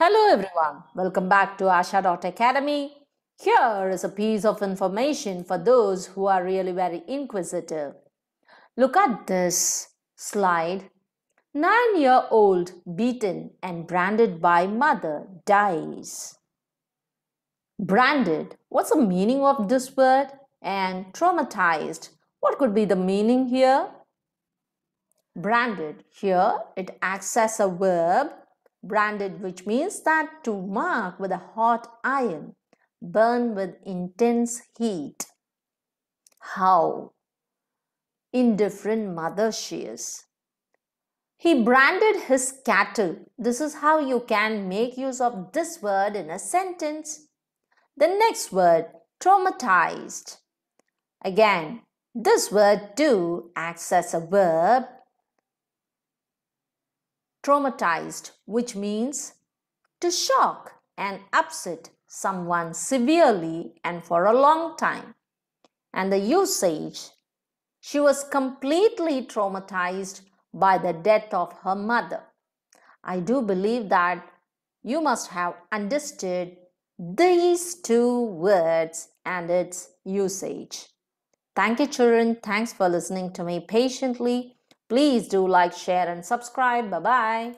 Hello everyone, welcome back to Asha Academy. Here is a piece of information for those who are really very inquisitive. Look at this slide. Nine-year-old beaten and branded by mother dies. Branded, what's the meaning of this word? And traumatized, what could be the meaning here? Branded, here it acts as a verb branded which means that to mark with a hot iron, burn with intense heat. How indifferent mother she is. He branded his cattle. This is how you can make use of this word in a sentence. The next word, traumatized. Again, this word too acts as a verb traumatized, which means to shock and upset someone severely and for a long time. And the usage, she was completely traumatized by the death of her mother. I do believe that you must have understood these two words and its usage. Thank you, children. Thanks for listening to me patiently. Please do like, share, and subscribe. Bye bye.